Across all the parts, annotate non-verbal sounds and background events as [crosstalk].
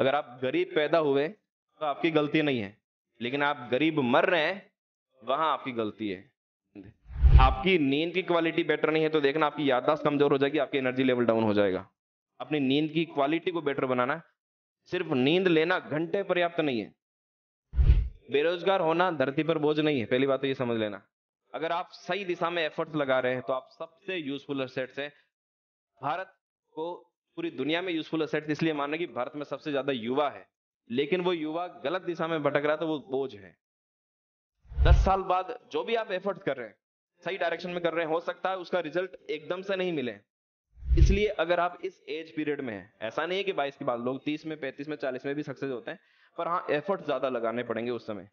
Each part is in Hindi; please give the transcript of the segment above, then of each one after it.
अगर आप गरीब पैदा हुए तो आपकी गलती नहीं है लेकिन आप गरीब मर रहे हैं वहां आपकी गलती है आपकी नींद की क्वालिटी बेटर नहीं है तो देखना आपकी याददाश्त कमजोर हो जाएगी आपकी एनर्जी लेवल डाउन हो जाएगा अपनी नींद की क्वालिटी को बेटर बनाना सिर्फ नींद लेना घंटे पर्याप्त नहीं है बेरोजगार होना धरती पर बोझ नहीं है पहली बात तो ये समझ लेना अगर आप सही दिशा में एफर्ट्स लगा रहे हैं तो आप सबसे यूजफुल सेट है भारत को पूरी दुनिया में यूजफुल असेट इसलिए मानना कि भारत में सबसे ज्यादा युवा है लेकिन वो युवा गलत दिशा में भटक रहा था तो वो बोझ है दस साल बाद जो भी आप एफर्ट कर रहे हैं सही डायरेक्शन में कर रहे हैं हो सकता है उसका रिजल्ट एकदम से नहीं मिले इसलिए अगर आप इस एज पीरियड में हैं ऐसा नहीं है कि बाईस के बाद लोग तीस में पैंतीस में चालीस में भी सक्सेस होते हैं पर हाँ एफर्ट ज्यादा लगाने पड़ेंगे उस समय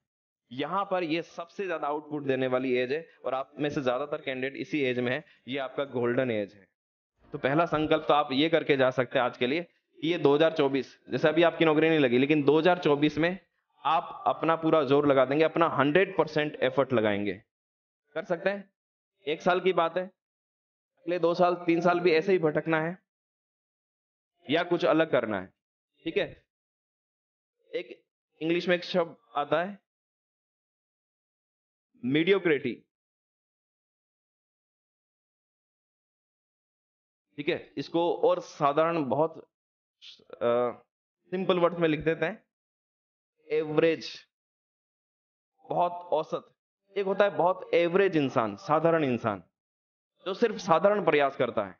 यहाँ पर ये सबसे ज्यादा आउटपुट देने वाली एज है और आप में से ज्यादातर कैंडिडेट इसी एज में है ये आपका गोल्डन एज है तो पहला संकल्प तो आप ये करके जा सकते हैं आज के लिए कि ये 2024 जैसे अभी आपकी नौकरी नहीं लगी लेकिन 2024 में आप अपना पूरा जोर लगा देंगे अपना 100 परसेंट एफर्ट लगाएंगे कर सकते हैं एक साल की बात है अगले दो साल तीन साल भी ऐसे ही भटकना है या कुछ अलग करना है ठीक है एक इंग्लिश में एक शब्द आता है मीडियोक्रेटी ठीक है इसको और साधारण बहुत सिंपल वर्ड में लिख देते हैं एवरेज बहुत औसत एक होता है बहुत एवरेज इंसान साधारण इंसान जो सिर्फ साधारण प्रयास करता है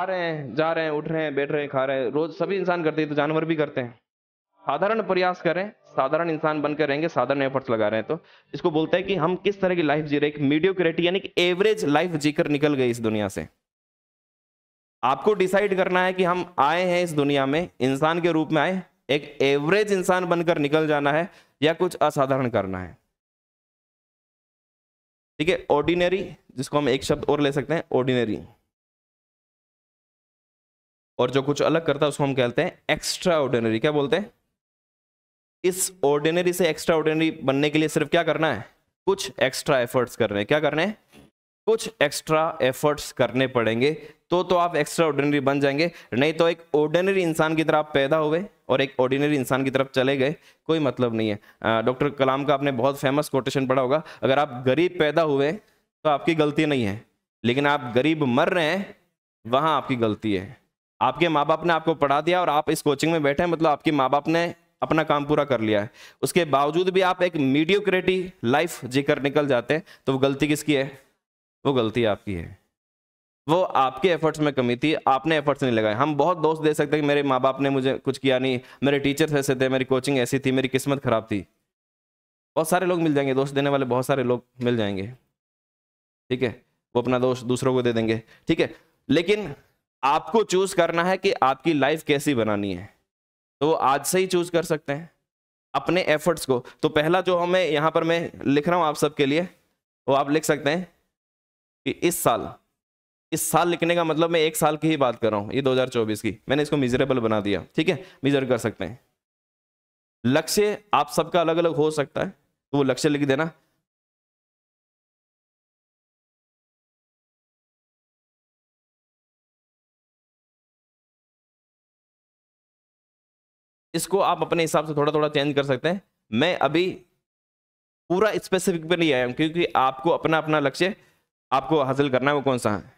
आ रहे हैं जा रहे हैं उठ रहे हैं बैठ रहे हैं खा रहे हैं रोज सभी इंसान करते हैं तो जानवर भी करते हैं साधारण प्रयास करें साधारण इंसान बनकर रहेंगे साधारण एफर्ट्स लगा रहे हैं तो इसको बोलते हैं कि हम किस तरह की लाइफ जी रहे एक मीडियोक्रेटी यानी कि एवरेज लाइफ जीकर निकल गए इस दुनिया से आपको डिसाइड करना है कि हम आए हैं इस दुनिया में इंसान के रूप में आए एक एवरेज इंसान बनकर निकल जाना है या कुछ असाधारण करना है ठीक है ऑर्डिनरी जिसको हम एक शब्द और ले सकते हैं ऑर्डिनरी और जो कुछ अलग करता है उसको हम कहते हैं एक्स्ट्रा ऑर्डिनरी क्या बोलते हैं इस ऑर्डिनरी से एक्स्ट्रा ऑर्डिनरी बनने के लिए सिर्फ क्या करना है कुछ एक्स्ट्रा एफर्ट्स करने हैं क्या करने हैं कुछ एक्स्ट्रा एफर्ट्स करने पड़ेंगे तो तो आप एक्स्ट्रा ऑर्डिनरी बन जाएंगे नहीं तो एक ऑर्डिनरी इंसान की तरह आप पैदा हुए और एक ऑर्डिनरी इंसान की तरफ चले गए कोई मतलब नहीं है डॉक्टर कलाम का आपने बहुत फेमस कोटेशन पढ़ा होगा अगर आप गरीब पैदा हुए तो आपकी गलती नहीं है लेकिन आप गरीब मर रहे हैं वहाँ आपकी गलती है आपके माँ बाप ने आपको पढ़ा दिया और आप इस कोचिंग में बैठे हैं मतलब आपके माँ बाप ने अपना काम पूरा कर लिया है उसके बावजूद भी आप एक मीडियोक्रेटी लाइफ जीकर निकल जाते हैं तो वो गलती किसकी है वो गलती आपकी है वो आपके एफर्ट्स में कमी थी आपने एफर्ट्स नहीं लगाए हम बहुत दोस्त दे सकते हैं कि मेरे माँ बाप ने मुझे कुछ किया नहीं मेरे टीचर्स ऐसे थे मेरी कोचिंग ऐसी थी मेरी किस्मत खराब थी बहुत सारे लोग मिल जाएंगे दोस्त देने वाले बहुत सारे लोग मिल जाएंगे ठीक है वो अपना दोस्त दूसरों को दे देंगे ठीक है लेकिन आपको चूज करना है कि आपकी लाइफ कैसी बनानी है तो वो आज से ही चूज कर सकते हैं अपने एफर्ट्स को तो पहला जो हमें यहाँ पर मैं लिख रहा हूँ आप सबके लिए वो आप लिख सकते हैं कि इस साल इस साल लिखने का मतलब मैं एक साल की ही बात कर रहा हूँ ये 2024 की मैंने इसको मिजरेबल बना दिया ठीक है मिजर कर सकते हैं लक्ष्य आप सबका अलग अलग हो सकता है तो वो लक्ष्य लिख देना इसको आप अपने हिसाब से थोड़ा थोड़ा चेंज कर सकते हैं मैं अभी पूरा स्पेसिफिक पर नहीं आया हूँ क्योंकि आपको अपना अपना लक्ष्य आपको हासिल करना है वो कौन सा है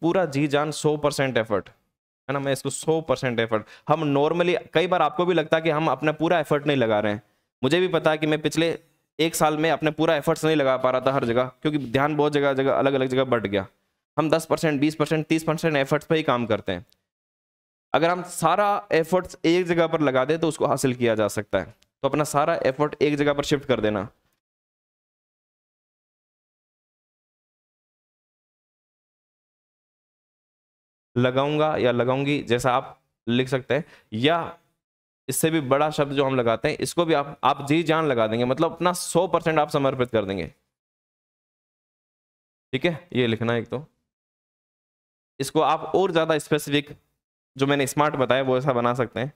पूरा जी जान सौ परसेंट एफर्ट है ना मैं इसको सौ परसेंट एफर्ट हम नॉर्मली कई बार आपको भी लगता है कि हम अपना पूरा एफर्ट नहीं लगा रहे हैं मुझे भी पता है कि मैं पिछले एक साल में अपने पूरा एफर्ट्स नहीं लगा पा रहा था हर जगह क्योंकि ध्यान बहुत जगह जगह अलग अलग जगह बढ़ गया हम 10 परसेंट बीस परसेंट तीस परसेंट एफर्ट्स पर ही काम करते हैं अगर हम सारा एफर्ट्स एक जगह पर लगा दें तो उसको हासिल किया जा सकता है तो अपना सारा एफर्ट एक जगह पर शिफ्ट कर देना लगाऊंगा या लगाऊंगी जैसा आप लिख सकते हैं या इससे भी बड़ा शब्द जो हम लगाते हैं इसको भी आप आप जी जान लगा देंगे मतलब अपना सौ परसेंट आप समर्पित कर देंगे ठीक है ये लिखना एक तो इसको आप और ज़्यादा स्पेसिफिक जो मैंने स्मार्ट बताया वो ऐसा बना सकते हैं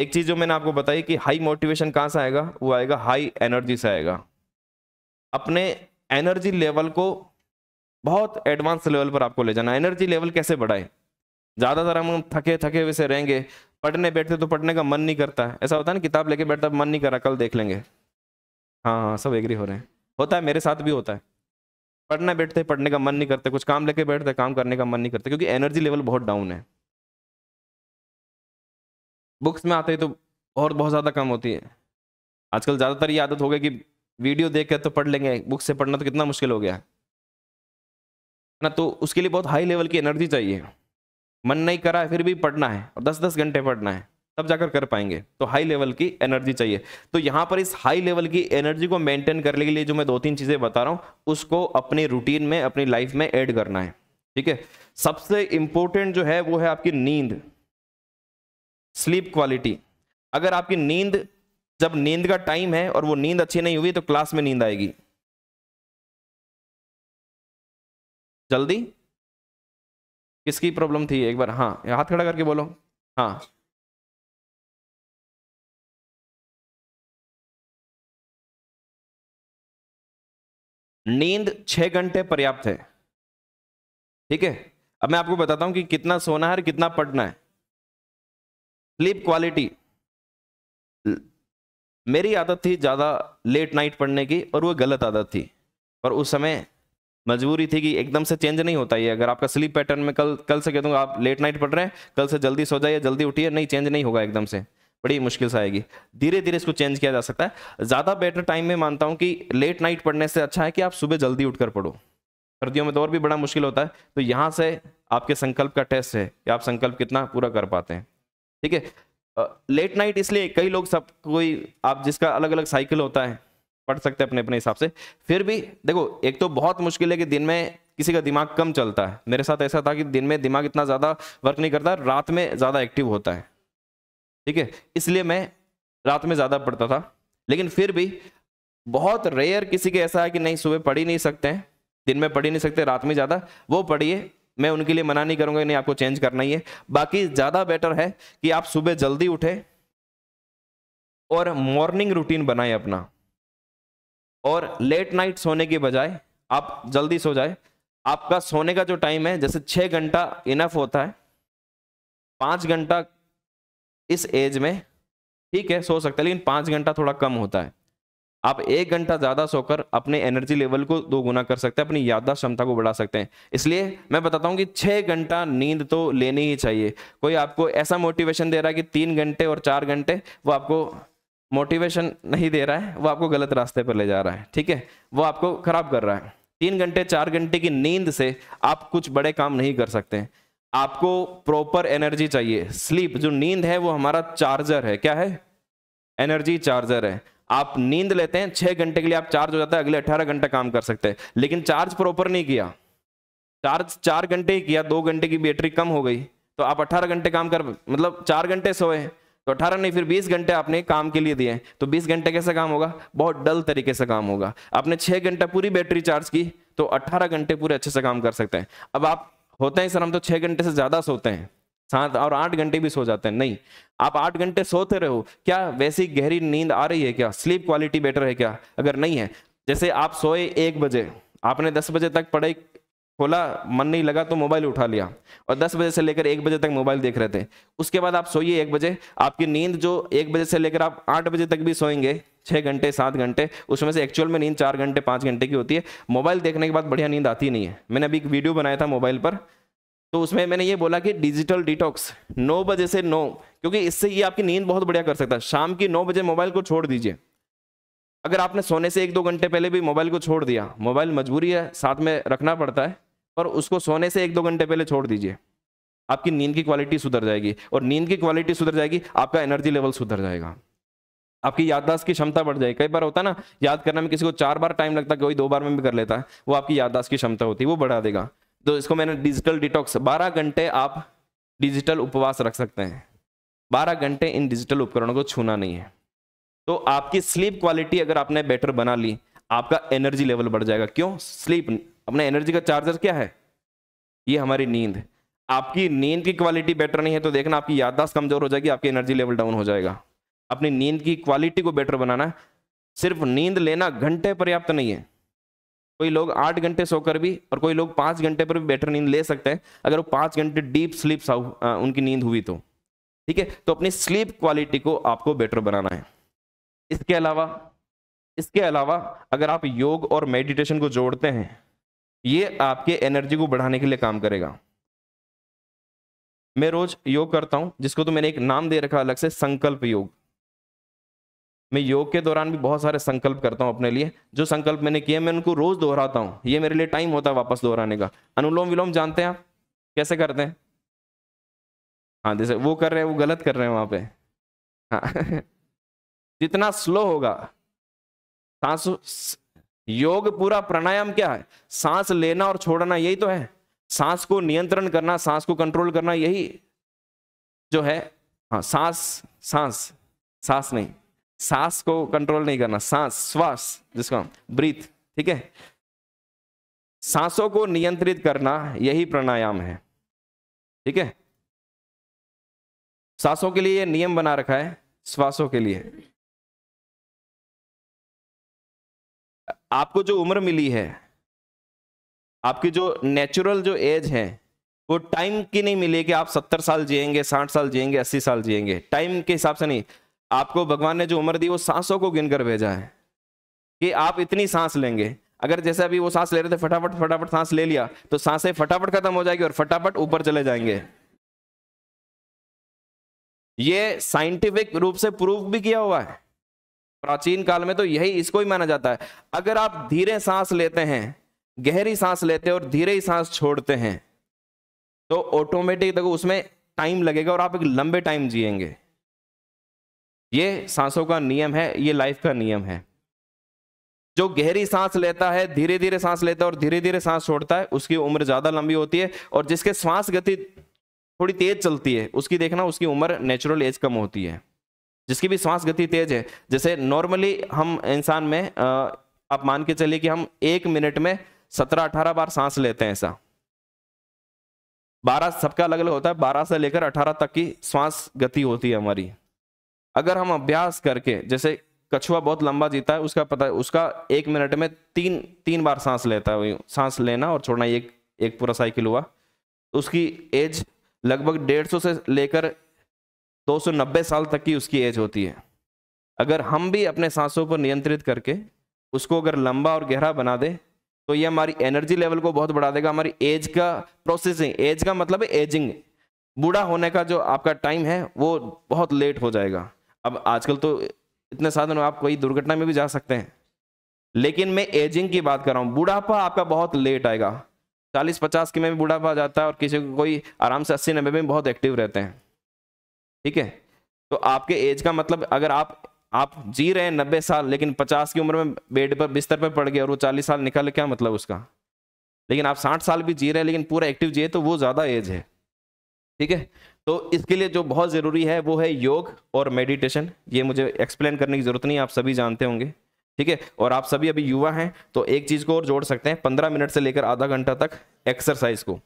एक चीज़ जो मैंने आपको बताई कि हाई मोटिवेशन कहां से आएगा वो आएगा हाई एनर्जी से आएगा अपने एनर्जी लेवल को बहुत एडवांस लेवल पर आपको ले जाना एनर्जी लेवल कैसे बढ़ाए ज़्यादातर हम थके थके हुए से रहेंगे पढ़ने बैठते तो पढ़ने का मन नहीं करता ऐसा होता है ना किताब लेके बैठता मन नहीं करा कल देख लेंगे हाँ हाँ सब एग्री हो रहे हैं होता है मेरे साथ भी होता है पढ़ना बैठते पढ़ने का मन नहीं करते कुछ काम लेके बैठते काम करने का मन नहीं करते क्योंकि एनर्जी लेवल बहुत डाउन है बुक्स में आते ही तो और बहुत ज़्यादा कम होती है आजकल ज़्यादातर ये आदत हो गई कि वीडियो देख कर तो पढ़ लेंगे बुक से पढ़ना तो कितना मुश्किल हो गया है ना तो उसके लिए बहुत हाई लेवल की एनर्जी चाहिए मन नहीं करा है फिर भी पढ़ना है और दस दस घंटे पढ़ना है तब जाकर कर पाएंगे तो हाई लेवल की एनर्जी चाहिए तो यहाँ पर इस हाई लेवल की एनर्जी को मेंटेन करने के लिए जो मैं दो तीन चीज़ें बता रहा हूँ उसको अपने रूटीन में अपनी लाइफ में ऐड करना है ठीक है सबसे इंपॉर्टेंट जो है वो है आपकी नींद स्लीप क्वालिटी अगर आपकी नींद जब नींद का टाइम है और वो नींद अच्छी नहीं हुई तो क्लास में नींद आएगी जल्दी किसकी प्रॉब्लम थी एक बार हाँ हाथ खड़ा करके बोलो हाँ नींद छः घंटे पर्याप्त है ठीक है अब मैं आपको बताता हूँ कि कितना सोना है और कितना पढ़ना है स्लीप क्वालिटी मेरी आदत थी ज़्यादा लेट नाइट पढ़ने की और वो गलत आदत थी और उस समय मजबूरी थी कि एकदम से चेंज नहीं होता ये अगर आपका स्लीप पैटर्न में कल कल से कह दूँगा आप लेट नाइट पढ़ रहे हैं कल से जल्दी सो जाइए जल्दी उठिए नहीं चेंज नहीं होगा एकदम से बड़ी मुश्किल से आएगी धीरे धीरे इसको चेंज किया जा सकता है ज़्यादा बेटर टाइम में मानता हूँ कि लेट नाइट पढ़ने से अच्छा है कि आप सुबह जल्दी उठकर पढ़ो सर्दियों में तो और भी बड़ा मुश्किल होता है तो यहाँ से आपके संकल्प का टेस्ट है कि आप संकल्प कितना पूरा कर पाते हैं ठीक है लेट नाइट इसलिए कई लोग सब कोई आप जिसका अलग अलग साइकिल होता है पढ़ सकते हैं अपने अपने हिसाब से फिर भी देखो एक तो बहुत मुश्किल है कि दिन में किसी का दिमाग कम चलता है मेरे साथ ऐसा था कि दिन में दिमाग इतना ज़्यादा वर्क नहीं करता रात में ज़्यादा एक्टिव होता है ठीक है इसलिए मैं रात में ज़्यादा पढ़ता था लेकिन फिर भी बहुत रेयर किसी के ऐसा है कि नहीं सुबह पढ़ ही नहीं सकते हैं दिन में पढ़ ही नहीं सकते रात में ज़्यादा वो पढ़िए मैं उनके लिए मना नहीं करूँगा नहीं आपको चेंज करना ही है बाकी ज़्यादा बेटर है कि आप सुबह जल्दी उठे और मॉर्निंग रूटीन बनाए अपना और लेट नाइट सोने के बजाय आप जल्दी सो जाए आपका सोने का जो टाइम है जैसे छः घंटा इनफ होता है पाँच घंटा इस एज में ठीक है सो सकता है लेकिन पाँच घंटा थोड़ा कम होता है आप एक घंटा ज़्यादा सोकर अपने एनर्जी लेवल को दो गुना कर सकते हैं अपनी याददाश्त क्षमता को बढ़ा सकते हैं इसलिए मैं बताता हूँ कि छः घंटा नींद तो लेनी ही चाहिए कोई आपको ऐसा मोटिवेशन दे रहा है कि तीन घंटे और चार घंटे वो आपको मोटिवेशन नहीं दे रहा है वो आपको गलत रास्ते पर ले जा रहा है ठीक है वो आपको खराब कर रहा है तीन घंटे चार घंटे की नींद से आप कुछ बड़े काम नहीं कर सकते हैं आपको प्रॉपर एनर्जी चाहिए स्लीप जो नींद है वो हमारा चार्जर है क्या है एनर्जी चार्जर है आप नींद लेते हैं छह घंटे के लिए आप चार्ज हो जाता है अगले अठारह घंटे काम कर सकते हैं लेकिन चार्ज प्रॉपर नहीं किया चार्ज चार घंटे ही किया दो घंटे की बैटरी कम हो गई तो आप अठारह घंटे काम कर मतलब चार घंटे सोए तो अठारह नहीं फिर बीस घंटे आपने काम के लिए दिए तो बीस घंटे कैसे काम होगा बहुत डल तरीके से काम होगा आपने छह घंटा पूरी बैटरी चार्ज की तो अट्ठारह घंटे पूरे अच्छे से काम कर सकते हैं अब आप होते हैं सर हम तो छः घंटे से ज़्यादा सोते हैं सात और आठ घंटे भी सो जाते हैं नहीं आप आठ घंटे सोते रहो क्या वैसी गहरी नींद आ रही है क्या स्लीप क्वालिटी बेटर है क्या अगर नहीं है जैसे आप सोए एक बजे आपने दस बजे तक पढ़ाई खोला मन नहीं लगा तो मोबाइल उठा लिया और 10 बजे से लेकर एक बजे तक मोबाइल देख रहे थे उसके बाद आप सोइए एक बजे आपकी नींद जो एक बजे से लेकर आप आठ बजे तक भी सोएंगे छः घंटे सात घंटे उसमें से एक्चुअल में नींद चार घंटे पाँच घंटे की होती है मोबाइल देखने के बाद बढ़िया नींद आती नहीं है मैंने अभी एक वीडियो बनाया था मोबाइल पर तो उसमें मैंने ये बोला कि डिजिटल डिटॉक्स नौ बजे से नौ क्योंकि इससे ये आपकी नींद बहुत बढ़िया कर सकता है शाम की नौ बजे मोबाइल को छोड़ दीजिए अगर आपने सोने से एक दो घंटे पहले भी मोबाइल को छोड़ दिया मोबाइल मजबूरी है साथ में रखना पड़ता है पर उसको सोने से एक दो घंटे पहले छोड़ दीजिए आपकी नींद की क्वालिटी सुधर जाएगी और नींद की क्वालिटी सुधर जाएगी आपका एनर्जी लेवल सुधर जाएगा आपकी याददाश्त की क्षमता बढ़ जाएगी कई बार होता है ना याद करने में किसी को चार बार टाइम लगता है कोई दो बार में भी कर लेता है वो आपकी याददाश्त की क्षमता होती है वो बढ़ा देगा तो इसको मैंने डिजिटल डिटॉक्स बारह घंटे आप डिजिटल उपवास रख सकते हैं बारह घंटे इन डिजिटल उपकरणों को छूना नहीं है तो आपकी स्लीप क्वालिटी अगर आपने बेटर बना ली आपका एनर्जी लेवल बढ़ जाएगा क्यों स्लीप अपने एनर्जी का चार्जर क्या है ये हमारी नींद है आपकी नींद की क्वालिटी बेटर नहीं है तो देखना आपकी याददाश्त कमजोर हो जाएगी आपकी एनर्जी लेवल डाउन हो जाएगा अपनी नींद की क्वालिटी को बेटर बनाना सिर्फ नींद लेना घंटे पर्याप्त नहीं है कोई लोग आठ घंटे सोकर भी और कोई लोग पाँच घंटे पर भी बेटर नींद ले सकते हैं अगर वो पाँच घंटे डीप स्लीप उनकी नींद हुई तो ठीक है तो अपनी स्लीप क्वालिटी को आपको बेटर बनाना है इसके अलावा इसके अलावा अगर आप योग और मेडिटेशन को जोड़ते हैं ये आपके एनर्जी को बढ़ाने के लिए काम करेगा मैं रोज योग करता हूं जिसको तो मैंने एक नाम दे रखा अलग से संकल्प योग मैं योग के दौरान भी बहुत सारे संकल्प करता हूं अपने लिए जो संकल्प मैंने किए मैं उनको रोज दोहराता हूं ये मेरे लिए टाइम होता है वापस दोहराने का अनुलोम विलोम जानते हैं आप कैसे करते हैं हाँ जैसे वो कर रहे हैं वो गलत कर रहे हैं वहां पे हाँ [laughs] जितना स्लो होगा सांसों योग पूरा प्राणायाम क्या है सांस लेना और छोड़ना यही तो है सांस को नियंत्रण करना सांस को कंट्रोल करना यही जो है हाँ सांस सांस सांस नहीं सांस को कंट्रोल नहीं करना सांस श्वास जिसको हम ब्रीथ ठीक है सांसों को नियंत्रित करना यही प्राणायाम है ठीक है सांसों के लिए नियम बना रखा है श्वासों के लिए आपको जो उम्र मिली है आपकी जो नेचुरल जो एज है वो टाइम की नहीं मिली कि आप सत्तर साल जिएंगे साठ साल जिएंगे अस्सी साल जिएंगे टाइम के हिसाब से नहीं आपको भगवान ने जो उम्र दी वो सांसों को गिनकर भेजा है कि आप इतनी सांस लेंगे अगर जैसे अभी वो सांस ले रहे थे फटाफट फटाफट सांस ले लिया तो सांसें फटाफट खत्म हो जाएगी और फटाफट ऊपर चले जाएंगे ये साइंटिफिक रूप से प्रूव भी किया हुआ है प्राचीन काल में तो यही इसको ही माना जाता है अगर आप धीरे सांस लेते हैं गहरी सांस लेते हैं और धीरे ही सांस छोड़ते हैं तो ऑटोमेटिक देखो उसमें टाइम लगेगा और आप एक लंबे टाइम जिएंगे ये सांसों का नियम है ये लाइफ का नियम है जो गहरी सांस लेता है धीरे धीरे सांस लेता है और धीरे धीरे सांस छोड़ता है उसकी उम्र ज्यादा लंबी होती है और जिसके श्वास गति थोड़ी तेज चलती है उसकी देखना उसकी उम्र नेचुरल एज कम होती है जिसकी भी श्वास गति तेज है जैसे नॉर्मली हम इंसान में आप मान के चलिए कि हम एक मिनट में सत्रह अठारह बार सांस लेते हैं ऐसा बारह सबका अलग अलग होता है बारह से लेकर अठारह तक की श्वास गति होती है हमारी अगर हम अभ्यास करके जैसे कछुआ बहुत लंबा जीता है उसका पता उसका एक मिनट में तीन तीन बार सांस लेता है सांस लेना और छोड़ना एक एक पूरा साइकिल हुआ उसकी एज लगभग डेढ़ सौ से लेकर 290 साल तक की उसकी एज होती है अगर हम भी अपने सांसों पर नियंत्रित करके उसको अगर लंबा और गहरा बना दें तो ये हमारी एनर्जी लेवल को बहुत बढ़ा देगा हमारी एज का प्रोसेसिंग एज का मतलब है एजिंग बूढ़ा होने का जो आपका टाइम है वो बहुत लेट हो जाएगा अब आजकल तो इतने साधन आप कोई दुर्घटना में भी जा सकते हैं लेकिन मैं एजिंग की बात कर रहा हूँ बूढ़ापा आपका बहुत लेट आएगा चालीस पचास के में भी बूढ़ापा जाता है और किसी को कोई आराम से अस्सी नब्बे में बहुत एक्टिव रहते हैं ठीक है तो आपके एज का मतलब अगर आप आप जी रहे हैं नब्बे साल लेकिन पचास की उम्र में बेड पर बिस्तर पर पड़ गए और वो चालीस साल निकल क्या मतलब उसका लेकिन आप साठ साल भी जी रहे हैं लेकिन पूरा एक्टिव जिए तो वो ज़्यादा एज है ठीक है तो इसके लिए जो बहुत ज़रूरी है वो है योग और मेडिटेशन ये मुझे एक्सप्लेन करने की ज़रूरत नहीं है आप सभी जानते होंगे ठीक है और आप सभी अभी युवा हैं तो एक चीज़ को और जोड़ सकते हैं पंद्रह मिनट से लेकर आधा घंटा तक एक्सरसाइज को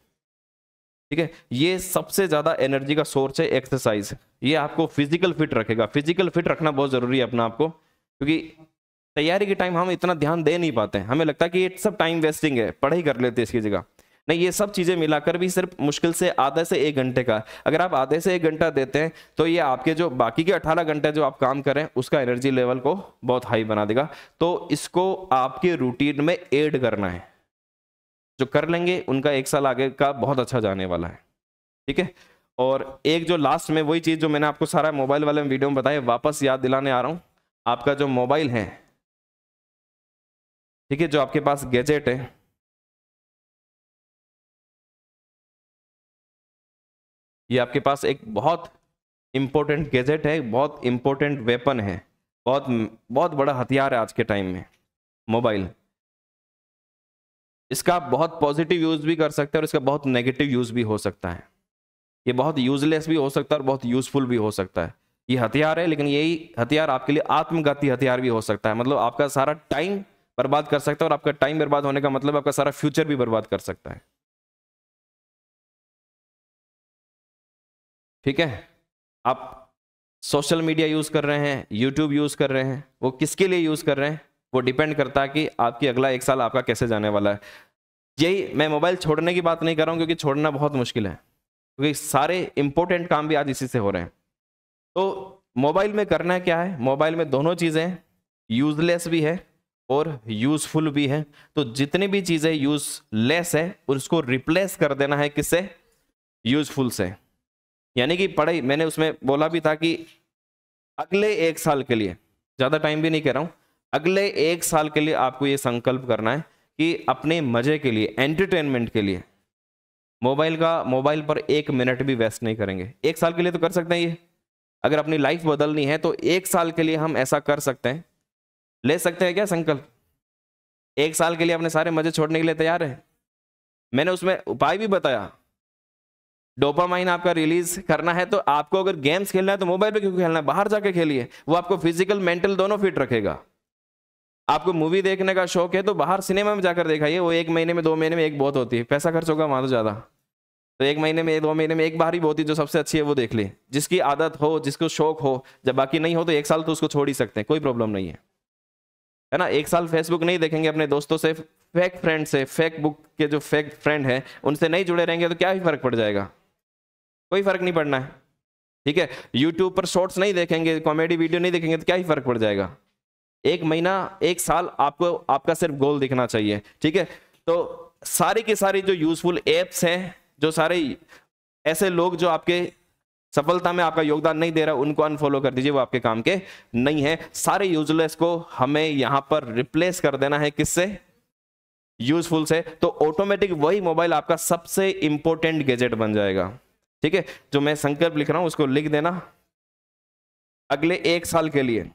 ठीक है ये सबसे ज़्यादा एनर्जी का सोर्स है एक्सरसाइज ये आपको फिजिकल फिट रखेगा फिजिकल फिट रखना बहुत ज़रूरी है अपना आपको क्योंकि तैयारी के टाइम हम इतना ध्यान दे नहीं पाते हैं हमें लगता है कि ये सब टाइम वेस्टिंग है पढ़ाई कर लेते हैं इसकी जगह नहीं ये सब चीज़ें मिलाकर भी सिर्फ मुश्किल से आधे से एक घंटे का अगर आप आधे से एक घंटा देते हैं तो ये आपके जो बाकी के अठारह घंटे जो आप काम करें उसका एनर्जी लेवल को बहुत हाई बना देगा तो इसको आपके रूटीन में एड करना है जो कर लेंगे उनका एक साल आगे का बहुत अच्छा जाने वाला है ठीक है और एक जो लास्ट में वही चीज़ जो मैंने आपको सारा मोबाइल वाले वीडियो में बताया वापस याद दिलाने आ रहा हूँ आपका जो मोबाइल है ठीक है जो आपके पास गैजेट है ये आपके पास एक बहुत इम्पोर्टेंट गैजेट है बहुत इम्पोर्टेंट वेपन है बहुत बहुत बड़ा हथियार है आज के टाइम में मोबाइल इसका बहुत पॉजिटिव यूज़ भी कर सकते हैं और इसका बहुत नेगेटिव यूज़ भी हो सकता है ये बहुत यूजलेस भी हो सकता है और बहुत यूज़फुल भी हो सकता है ये हथियार है लेकिन यही हथियार आपके लिए आत्मघाती हथियार भी हो सकता है मतलब आपका सारा टाइम बर्बाद कर सकता है और आपका टाइम बर्बाद होने का मतलब आपका सारा फ्यूचर भी बर्बाद कर सकता है ठीक है आप सोशल मीडिया यूज़ कर रहे हैं यूट्यूब यूज़ कर रहे हैं वो किसके लिए यूज़ कर रहे हैं वो डिपेंड करता है कि आपकी अगला एक साल आपका कैसे जाने वाला है यही मैं मोबाइल छोड़ने की बात नहीं कर रहा हूँ क्योंकि छोड़ना बहुत मुश्किल है क्योंकि सारे इंपॉर्टेंट काम भी आज इसी से हो रहे हैं तो मोबाइल में करना क्या है मोबाइल में दोनों चीज़ें यूजलेस भी है और यूजफुल भी है तो जितनी भी चीज़ें यूजलेस है उसको रिप्लेस कर देना है किससे यूजफुल से यानी कि पढ़ाई मैंने उसमें बोला भी था कि अगले एक साल के लिए ज़्यादा टाइम भी नहीं कह रहा हूँ अगले एक साल के लिए आपको ये संकल्प करना है कि अपने मजे के लिए एंटरटेनमेंट के लिए मोबाइल का मोबाइल पर एक मिनट भी वेस्ट नहीं करेंगे एक साल के लिए तो कर सकते हैं ये अगर अपनी लाइफ बदलनी है तो एक साल के लिए हम ऐसा कर सकते हैं ले सकते हैं क्या संकल्प एक साल के लिए अपने सारे मजे छोड़ने के लिए तैयार है मैंने उसमें उपाय भी बताया डोपामाइन आपका रिलीज करना है तो आपको अगर गेम्स खेलना है तो मोबाइल पे क्यों खेलना है बाहर जाके खेलिए वो आपको फिजिकल मेंटल दोनों फिट रखेगा आपको मूवी देखने का शौक है तो बाहर सिनेमा में जाकर देखाइए वो एक महीने में दो महीने में एक बहुत होती है पैसा खर्च होगा वहाँ तो ज़्यादा तो एक महीने में दो महीने में एक बार ही बहुत ही जो सबसे अच्छी है वो देख ली जिसकी आदत हो जिसको शौक हो जब बाकी नहीं हो तो एक साल तो उसको छोड़ ही सकते हैं कोई प्रॉब्लम नहीं है है ना एक साल फेसबुक नहीं देखेंगे अपने दोस्तों से फेक फ्रेंड से फेक बुक के जो फेक फ्रेंड हैं उनसे नहीं जुड़े रहेंगे तो क्या ही फर्क पड़ जाएगा कोई फर्क नहीं पड़ना है ठीक है यूट्यूब पर शॉर्ट्स नहीं देखेंगे कॉमेडी वीडियो नहीं देखेंगे तो क्या ही फर्क पड़ जाएगा एक महीना एक साल आपको आपका सिर्फ गोल दिखना चाहिए ठीक है तो सारी की सारी जो यूजफुल एप्स हैं जो सारे ऐसे लोग जो आपके सफलता में आपका योगदान नहीं दे रहा उनको अनफॉलो कर दीजिए वो आपके काम के नहीं है सारे यूजलेस को हमें यहां पर रिप्लेस कर देना है किससे यूजफुल से तो ऑटोमेटिक वही मोबाइल आपका सबसे इंपॉर्टेंट गैजेट बन जाएगा ठीक है जो मैं संकल्प लिख रहा हूं उसको लिख देना अगले एक साल के लिए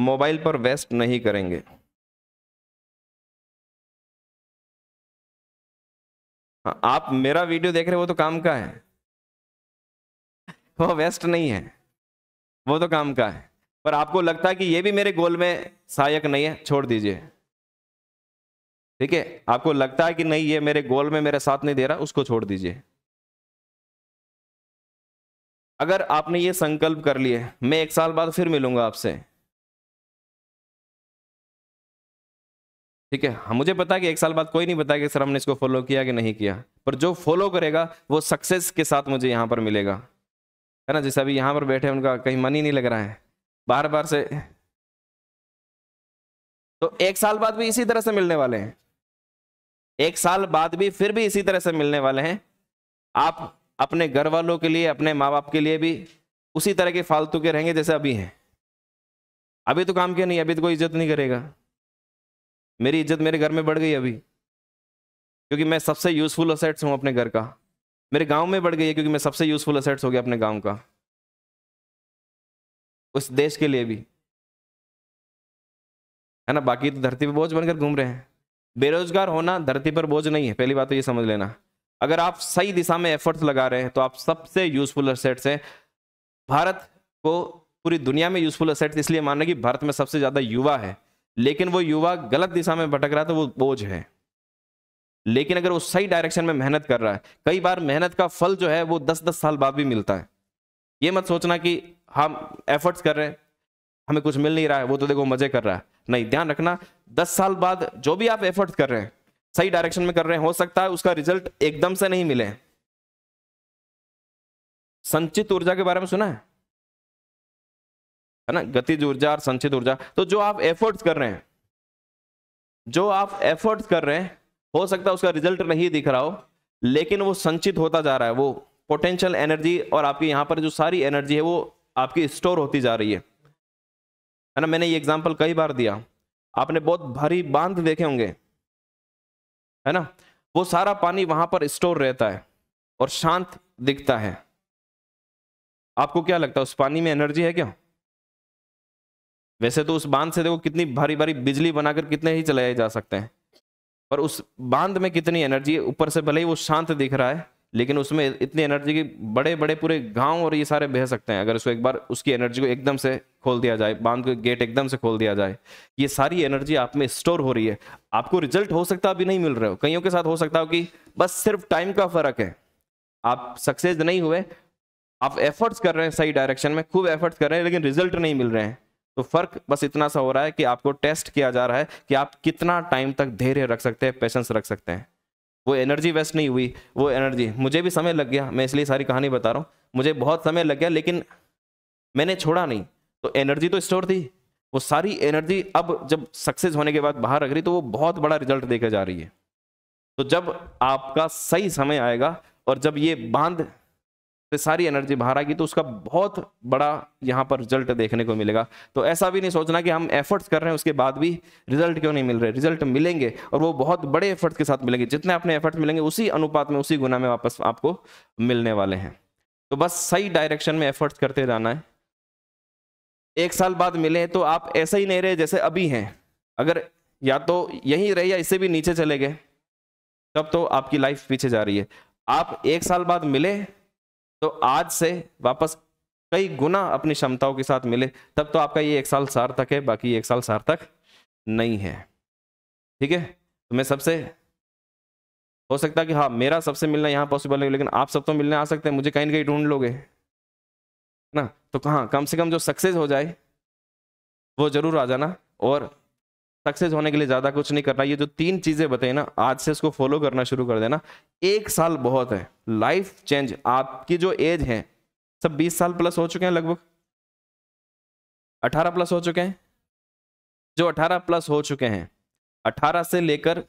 मोबाइल पर वेस्ट नहीं करेंगे हाँ, आप मेरा वीडियो देख रहे हो वो तो काम का है वो वेस्ट नहीं है वो तो काम का है पर आपको लगता है कि ये भी मेरे गोल में सहायक नहीं है छोड़ दीजिए ठीक है आपको लगता है कि नहीं ये मेरे गोल में मेरे साथ नहीं दे रहा उसको छोड़ दीजिए अगर आपने ये संकल्प कर लिए मैं एक साल बाद फिर मिलूंगा आपसे ठीक है हाँ, मुझे पता है कि एक साल बाद कोई नहीं बताया कि सर हमने इसको फॉलो किया कि नहीं किया पर जो फॉलो करेगा वो सक्सेस के साथ मुझे यहाँ पर मिलेगा है ना जैसे अभी यहाँ पर बैठे उनका कहीं मन ही नहीं लग रहा है बार बार से तो एक साल बाद भी इसी तरह से मिलने वाले हैं एक साल बाद भी फिर भी इसी तरह से मिलने वाले हैं आप अपने घर वालों के लिए अपने माँ बाप के लिए भी उसी तरह के फालतू के रहेंगे जैसे अभी हैं अभी तो काम किया नहीं अभी तो कोई इज्जत नहीं करेगा मेरी इज्जत मेरे घर में बढ़ गई अभी क्योंकि मैं सबसे यूज़फुल असेट्स हूँ अपने घर का मेरे गांव में बढ़ गई है क्योंकि मैं सबसे यूज़फुल असेट्स हो गया अपने गांव का उस देश के लिए भी है ना बाकी तो धरती पर बोझ बनकर घूम रहे हैं बेरोजगार होना धरती पर बोझ नहीं है पहली बात तो ये समझ लेना अगर आप सही दिशा में एफर्ट्स लगा रहे हैं तो आप सबसे यूज़फुल असेट्स हैं भारत को पूरी दुनिया में यूज़फुल असेट्स इसलिए मान रहे कि भारत में सबसे ज़्यादा युवा है लेकिन वो युवा गलत दिशा में भटक रहा है तो वो बोझ है लेकिन अगर वो सही डायरेक्शन में मेहनत कर रहा है कई बार मेहनत का फल जो है वो दस दस साल बाद भी मिलता है ये मत सोचना कि हम एफर्ट्स कर रहे हैं हमें कुछ मिल नहीं रहा है वो तो देखो मजे कर रहा है नहीं ध्यान रखना दस साल बाद जो भी आप एफर्ट्स कर रहे हैं सही डायरेक्शन में कर रहे हैं हो सकता है उसका रिजल्ट एकदम से नहीं मिले संचित ऊर्जा के बारे में सुना है है ना गतिज ऊर्जा और संचित ऊर्जा तो जो आप एफर्ट्स कर रहे हैं जो आप एफर्ट्स कर रहे हैं हो सकता है उसका रिजल्ट नहीं दिख रहा हो लेकिन वो संचित होता जा रहा है वो पोटेंशियल एनर्जी और आपकी यहाँ पर जो सारी एनर्जी है वो आपकी स्टोर होती जा रही है है ना मैंने ये एग्जाम्पल कई बार दिया आपने बहुत भारी बांध देखे होंगे है ना वो सारा पानी वहां पर स्टोर रहता है और शांत दिखता है आपको क्या लगता है उस पानी में एनर्जी है क्या वैसे तो उस बांध से देखो कितनी भारी भारी बिजली बनाकर कितने ही चलाए जा सकते हैं पर उस बांध में कितनी एनर्जी ऊपर से भले ही वो शांत दिख रहा है लेकिन उसमें इतनी एनर्जी की बड़े बड़े पूरे गांव और ये सारे बह सकते हैं अगर उसको एक बार उसकी एनर्जी को एकदम से खोल दिया जाए बांध को गेट एकदम से खोल दिया जाए ये सारी एनर्जी आप में स्टोर हो रही है आपको रिजल्ट हो सकता अभी नहीं मिल रहे हो कईयों के साथ हो सकता हो कि बस सिर्फ टाइम का फर्क है आप सक्सेस नहीं हुए आप एफर्ट्स कर रहे हैं सही डायरेक्शन में खूब एफर्ट्स कर रहे हैं लेकिन रिजल्ट नहीं मिल रहे हैं तो फर्क बस इतना सा हो रहा है कि आपको टेस्ट किया जा रहा है कि आप कितना टाइम तक धैर्य रख सकते हैं पेशेंस रख सकते हैं वो एनर्जी वेस्ट नहीं हुई वो एनर्जी मुझे भी समय लग गया मैं इसलिए सारी कहानी बता रहा हूँ मुझे बहुत समय लग गया लेकिन मैंने छोड़ा नहीं तो एनर्जी तो स्टोर थी वो सारी एनर्जी अब जब सक्सेस होने के बाद बाहर रख रही तो वो बहुत बड़ा रिजल्ट देकर जा रही है तो जब आपका सही समय आएगा और जब ये बांध पे सारी एनर्जी बाहर आएगी तो उसका बहुत बड़ा यहाँ पर रिजल्ट देखने को मिलेगा तो ऐसा भी नहीं सोचना कि हम एफर्ट्स कर रहे हैं उसके बाद भी रिजल्ट क्यों नहीं मिल रहे रिजल्ट मिलेंगे और वो बहुत बड़े एफर्ट्स के साथ मिलेंगे जितने अपने एफर्ट्स मिलेंगे उसी अनुपात में उसी गुना में वापस आपको मिलने वाले हैं तो बस सही डायरेक्शन में एफर्ट्स करते जाना है एक साल बाद मिले तो आप ऐसे ही नहीं रहे जैसे अभी हैं अगर या तो यहीं रहे या इससे भी नीचे चले गए तब तो आपकी लाइफ पीछे जा रही है आप एक साल बाद मिले तो आज से वापस कई गुना अपनी क्षमताओं के साथ मिले तब तो आपका ये एक साल सार्थक है बाकी एक साल सार्थक नहीं है ठीक है तो मैं सबसे हो सकता है कि हाँ मेरा सबसे मिलना यहाँ पॉसिबल है लेकिन आप सब तो मिलने आ सकते हैं मुझे कहीं ना कहीं ढूंढ लोगे ना तो कहाँ कम से कम जो सक्सेस हो जाए वो जरूर आ जाना और सक्सेस होने के लिए ज़्यादा कुछ नहीं करना ये जो तीन चीज़ें बताई ना आज से इसको फॉलो करना शुरू कर देना एक साल बहुत है लाइफ चेंज आपकी जो एज है सब 20 साल प्लस हो चुके हैं लगभग 18 प्लस हो चुके हैं जो 18 प्लस हो चुके हैं 18 से लेकर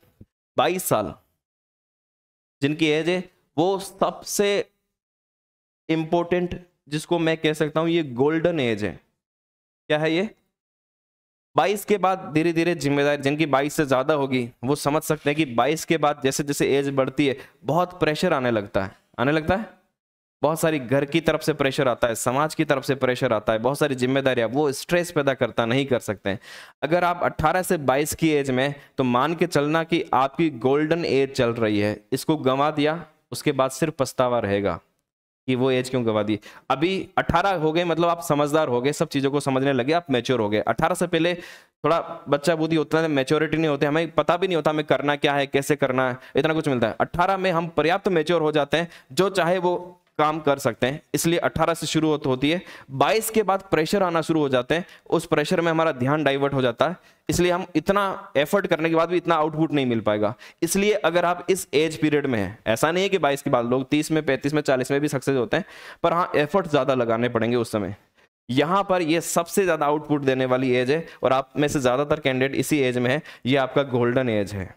22 साल जिनकी एज है वो सबसे इंपॉर्टेंट जिसको मैं कह सकता हूं ये गोल्डन एज है क्या है ये बाईस के बाद धीरे धीरे जिम्मेदारी जिनकी बाईस से ज़्यादा होगी वो समझ सकते हैं कि बाईस के बाद जैसे जैसे एज बढ़ती है बहुत प्रेशर आने लगता है आने लगता है बहुत सारी घर की तरफ से प्रेशर आता है समाज की तरफ से प्रेशर आता है बहुत सारी जिम्मेदारियां वो स्ट्रेस पैदा करता नहीं कर सकते हैं अगर आप 18 से 22 की एज में तो मान के चलना कि आपकी गोल्डन एज चल रही है इसको गंवा दिया उसके बाद सिर्फ पछतावा रहेगा कि वो एज क्यों गवा दी अभी 18 हो गए मतलब आप समझदार हो गए सब चीज़ों को समझने लगे आप मैच्योर हो गए 18 से पहले थोड़ा बच्चा बुद्धि होता है मैच्योरिटी नहीं होती हमें पता भी नहीं होता हमें करना क्या है कैसे करना है इतना कुछ मिलता है 18 में हम पर्याप्त मैच्योर हो जाते हैं जो चाहे वो काम कर सकते हैं इसलिए 18 से शुरू होती है 22 के बाद प्रेशर आना शुरू हो जाते हैं उस प्रेशर में हमारा ध्यान डाइवर्ट हो जाता है इसलिए हम इतना एफर्ट करने के बाद भी इतना आउटपुट नहीं मिल पाएगा इसलिए अगर आप इस एज पीरियड में हैं ऐसा नहीं है कि 22 के बाद लोग 30 में 35 में 40 में भी सक्सेस होते हैं पर हाँ एफर्ट ज़्यादा लगाने पड़ेंगे उस समय यहाँ पर यह सबसे ज़्यादा आउटपुट देने वाली एज है और आप में से ज़्यादातर कैंडिडेट इसी एज में है ये आपका गोल्डन एज है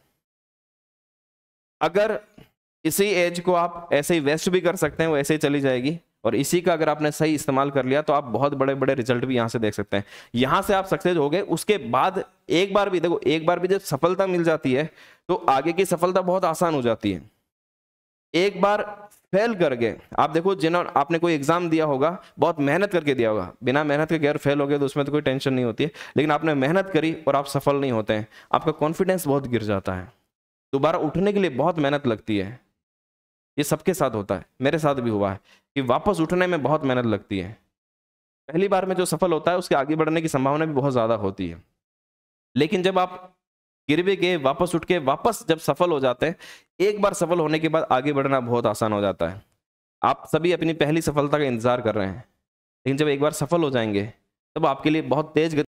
अगर इसी एज को आप ऐसे ही वेस्ट भी कर सकते हैं वो ऐसे ही चली जाएगी और इसी का अगर आपने सही इस्तेमाल कर लिया तो आप बहुत बड़े बड़े रिजल्ट भी यहाँ से देख सकते हैं यहाँ से आप सक्सेस हो गए उसके बाद एक बार भी देखो एक बार भी जब सफलता मिल जाती है तो आगे की सफलता बहुत आसान हो जाती है एक बार फेल कर गए आप देखो जिन्होंने आपने कोई एग्जाम दिया होगा बहुत मेहनत करके दिया होगा बिना मेहनत के गैर फेल हो गए तो उसमें तो कोई टेंशन नहीं होती है लेकिन आपने मेहनत करी और आप सफल नहीं होते हैं आपका कॉन्फिडेंस बहुत गिर जाता है दोबारा उठने के लिए बहुत मेहनत लगती है ये सबके साथ होता है मेरे साथ भी हुआ है कि वापस उठने में बहुत मेहनत लगती है पहली बार में जो सफल होता है उसके आगे बढ़ने की संभावना भी बहुत ज़्यादा होती है लेकिन जब आप गिर भी गए वापस उठ के वापस जब सफल हो जाते हैं एक बार सफल होने के बाद आगे बढ़ना बहुत आसान हो जाता है आप सभी अपनी पहली सफलता का इंतज़ार कर रहे हैं लेकिन जब एक बार सफल हो जाएंगे तब आपके लिए बहुत तेज़